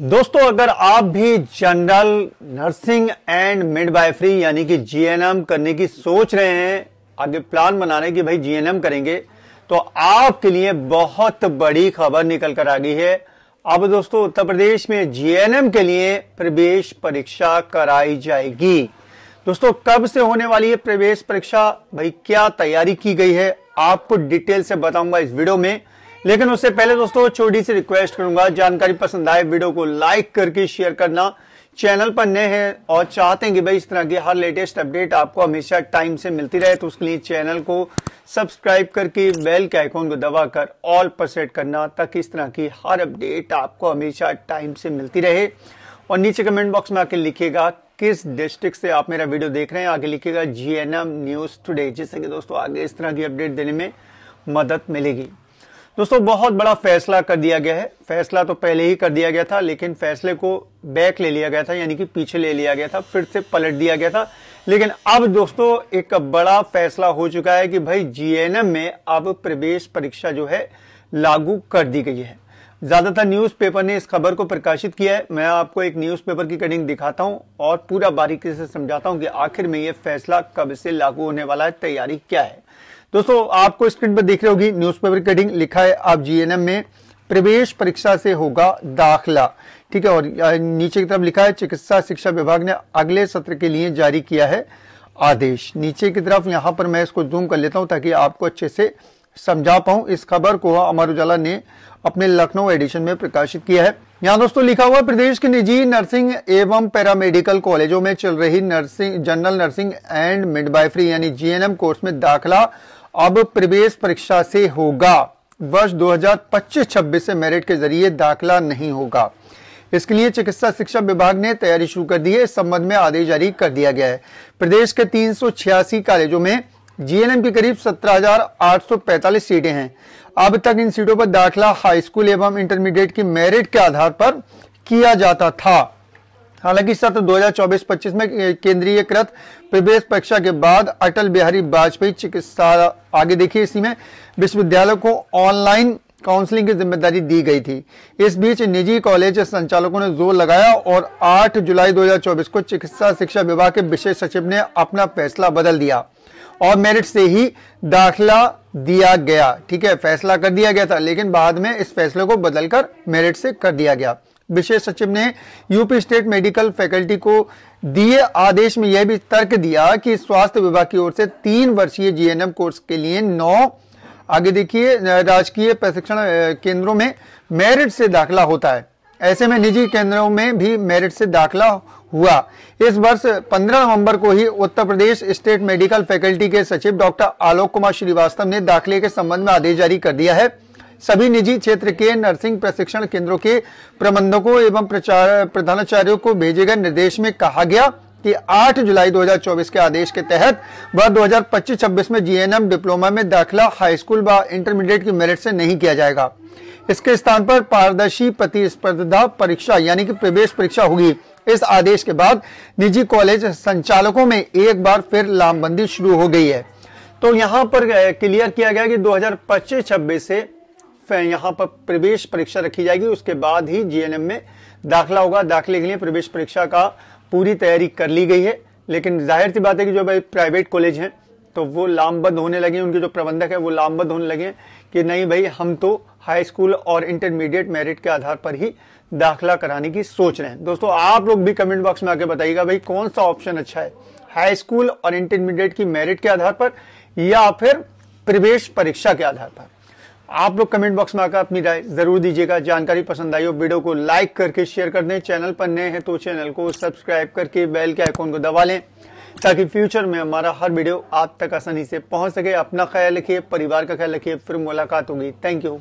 दोस्तों अगर आप भी जनरल नर्सिंग एंड मिडवाइफरी यानी कि जीएनएम करने की सोच रहे हैं आगे प्लान बना रहे हैं कि भाई जीएनएम करेंगे तो आपके लिए बहुत बड़ी खबर निकल कर आ गई है अब दोस्तों उत्तर प्रदेश में जीएनएम के लिए प्रवेश परीक्षा कराई जाएगी दोस्तों कब से होने वाली है प्रवेश परीक्षा भाई क्या तैयारी की गई है आपको डिटेल से बताऊंगा इस वीडियो में लेकिन उससे पहले दोस्तों छोटी सी रिक्वेस्ट करूंगा जानकारी पसंद आए वीडियो को लाइक करके शेयर करना चैनल पर नए हैं और चाहते हैं कि भाई इस तरह की हर लेटेस्ट अपडेट आपको हमेशा टाइम से मिलती रहे तो उसके लिए चैनल को सब्सक्राइब करके बेल के आइकॉन को दबाकर ऑल पर सेट करना ताकि इस तरह की हर अपडेट आपको हमेशा टाइम से मिलती रहे और नीचे कमेंट बॉक्स में आके लिखिएगा किस डिस्ट्रिक्ट से आप मेरा वीडियो देख रहे हैं आगे लिखिएगा जीएनएम न्यूज टुडे जिससे कि दोस्तों आगे इस तरह की अपडेट देने में मदद मिलेगी दोस्तों बहुत बड़ा फैसला कर दिया गया है फैसला तो पहले ही कर दिया गया था लेकिन फैसले को बैक ले लिया गया था यानी कि पीछे ले लिया गया था फिर से पलट दिया गया था लेकिन अब दोस्तों एक बड़ा फैसला हो चुका है कि भाई जीएनएम में अब प्रवेश परीक्षा जो है लागू कर दी गई है ज्यादातर न्यूज़पेपर ने इस खबर को प्रकाशित किया है मैं आपको एक न्यूज़पेपर की कटिंग दिखाता हूं और पूरा बारीकी से समझाता हूं कि आखिर में यह फैसला कब से लागू होने वाला है तैयारी क्या है दोस्तों आपको स्क्रीन पर देख रहे होगी न्यूज़पेपर कटिंग लिखा है आप जीएनएम में प्रवेश परीक्षा से होगा दाखिला ठीक है और नीचे की तरफ लिखा है चिकित्सा शिक्षा विभाग ने अगले सत्र के लिए जारी किया है आदेश नीचे की तरफ यहाँ पर मैं इसको जूम कर लेता हूं ताकि आपको अच्छे से समझा पाऊं इस खबर को अमर उजाला ने अपने लखनऊ एडिशन में प्रकाशित किया है यहाँ दोस्तों लिखा हुआ प्रदेश के निजी नर्सिंग एवं पैरामेडिकल कॉलेजों में चल रही nursing general nursing and midwifery यानी जीएनएम कोर्स में दाखला अब प्रवेश परीक्षा से होगा वर्ष 2025-26 से मेरिट के जरिए दाखिला नहीं होगा इसके लिए चिकित्सा शिक्षा विभाग ने तैयारी शुरू कर दी है इस संबंध में आदेश जारी कर दिया गया है प्रदेश के तीन कॉलेजों में जीएनएम के करीब 17,845 सीटें हैं अब तक इन सीटों पर दाखिला हाई स्कूल एवं इंटरमीडिएट की मेरिट के आधार पर किया जाता था हालांकि सत्र तो 2024-25 में केंद्रीय कृत प्रवेश परीक्षा के बाद अटल बिहारी वाजपेयी चिकित्सा आगे देखिए इसी में विश्वविद्यालय को ऑनलाइन काउंसलिंग की जिम्मेदारी दी गई थी इस बीच निजी कॉलेज संचालकों ने जोर लगाया और 8 जुलाई 2024 को चिकित्सा शिक्षा विभाग के विशेष सचिव ने अपना फैसला बदल दिया और मेरिट से ही दाखिला दिया गया ठीक है फैसला कर दिया गया था लेकिन बाद में इस फैसले को बदलकर मेरिट से कर दिया गया विशेष सचिव ने यूपी स्टेट मेडिकल फैकल्टी को दिए आदेश में यह भी तर्क दिया कि स्वास्थ्य विभाग की ओर से तीन वर्षीय जीएनएम कोर्स के लिए नौ आगे देखिए राजकीय प्रशिक्षण केंद्रों में मेरिट से दाखिला होता है ऐसे में निजी केंद्रों में भी मेरिट से दाखिला हुआ इस वर्ष 15 नवंबर को ही Uttar Pradesh state medical faculty के सचिव डॉक्टर आलोक कुमार श्रीवास्तव ने दाखिले के संबंध में आदेश जारी कर दिया है सभी निजी क्षेत्र के नर्सिंग प्रशिक्षण केंद्रों के प्रबंधकों एवं प्रधानाचार्यों को भेजे गए निर्देश में कहा गया कि 8 जुलाई 2024 के आदेश के तहत वह 2025-26 में जीएनएम डिप्लोमा में दाखिला हाई स्कूल व इंटरमीडिएट की मेरिट से नहीं किया जाएगा इसके स्थान पर पारदर्शी प्रतिस्पर्धा परीक्षा यानी कि प्रवेश परीक्षा होगी इस आदेश के बाद निजी कॉलेज संचालकों में एक बार फिर लामबंदी शुरू हो गई है तो यहाँ पर क्लियर किया गया कि 2025-26 से यहाँ पर प्रवेश परीक्षा रखी जाएगी उसके बाद ही जीएनएम में दाखिला होगा दाखिले के लिए प्रवेश परीक्षा का पूरी तैयारी कर ली गई है लेकिन जाहिर सी बात है कि जो भाई प्राइवेट कॉलेज हैं तो वो लामबद्ध होने लगे उनके जो प्रबंधक है वो लामबद्ध होने लगे कि नहीं भाई हम तो हाई स्कूल और इंटरमीडिएट मेरिट के आधार पर ही दाखिला कराने की सोच रहे हैं दोस्तों आप लोग भी कमेंट बॉक्स में आके बताइएगा भाई कौन सा ऑप्शन अच्छा है हाई स्कूल और इंटरमीडिएट की मेरिट के आधार पर या फिर प्रवेश परीक्षा के आधार पर आप लोग कमेंट बॉक्स में आकर अपनी राय जरूर दीजिएगा जानकारी पसंद आई हो वीडियो को लाइक करके शेयर कर दें चैनल पर नए हैं तो चैनल को सब्सक्राइब करके बेल के आइकॉन को दबा लें ताकि फ्यूचर में हमारा हर वीडियो आप तक आसानी से पहुंच सके अपना ख्याल रखिए परिवार का ख्याल रखिए फिर मुलाकात होगी थैंक यू